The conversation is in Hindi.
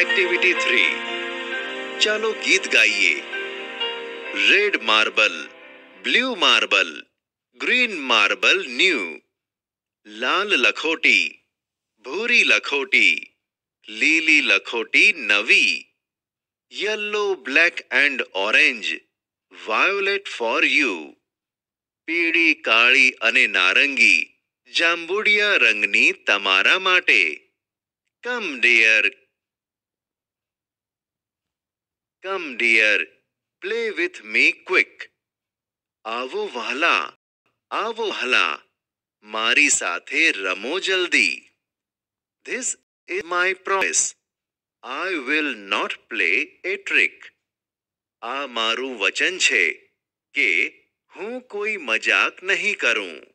एक्टिविटी थ्री चलो गीत गाइए red marble blue marble green marble new लाल लखोटी भूरी लखोटी लीली लखोटी नवी yellow black and orange violet for you पीड़ी काली अने नारंगी जांबुड़िया रंगनी तमारा माटे come dear come dear play with me quick आवो वाला आवो हला मारी साथे रमो जल्दी this is my promise I will not play a trick आ मारू वचन छे के हूँ कोई मजाक नहीं करूं